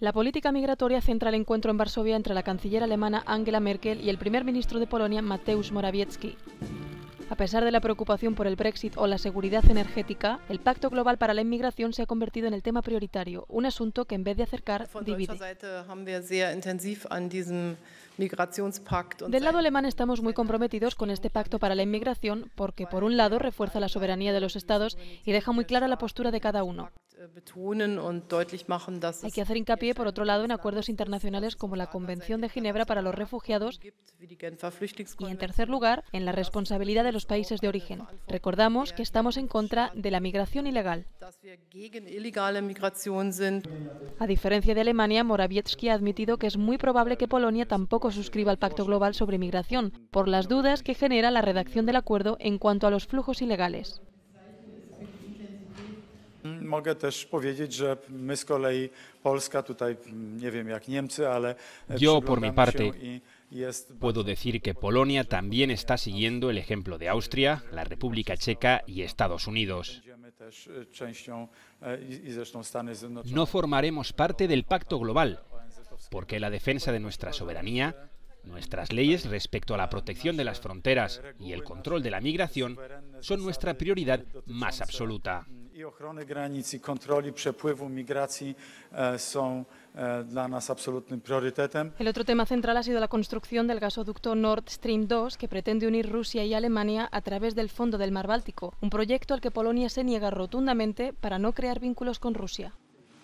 La política migratoria centra el encuentro en Varsovia entre la canciller alemana Angela Merkel y el primer ministro de Polonia Mateusz Morawiecki. A pesar de la preocupación por el Brexit o la seguridad energética, el Pacto Global para la Inmigración se ha convertido en el tema prioritario, un asunto que en vez de acercar divide. Del lado alemán estamos muy comprometidos con este pacto para la inmigración porque, por un lado, refuerza la soberanía de los estados y deja muy clara la postura de cada uno. Äh, Hay que hacer hincapié, por otro lado, en acuerdos internacionales como la Convención de Ginebra para los Refugiados y, en tercer lugar, en la responsabilidad de los países de origen. Recordamos que estamos en contra de la migración ilegal. A diferencia de Alemania, Morawiecki ha admitido que es muy probable que Polonia tampoco suscriba el Pacto Global sobre Migración, por las dudas que genera la redacción del acuerdo en cuanto a los flujos ilegales. Yo por mi parte puedo decir que Polonia también está siguiendo el ejemplo de Austria, la República Checa y Estados Unidos. E, e, no formaremos parte del pacto global, porque la defensa de nuestra soberanía, nuestras leyes respecto a la protección de las fronteras y el control de la migración son nuestra prioridad más absoluta. El otro tema central ha sido la construcción del gasoducto Nord Stream 2 que pretende unir Rusia y Alemania a través del fondo del Mar Báltico, un proyecto al que Polonia se niega rotundamente para no crear vínculos con Rusia.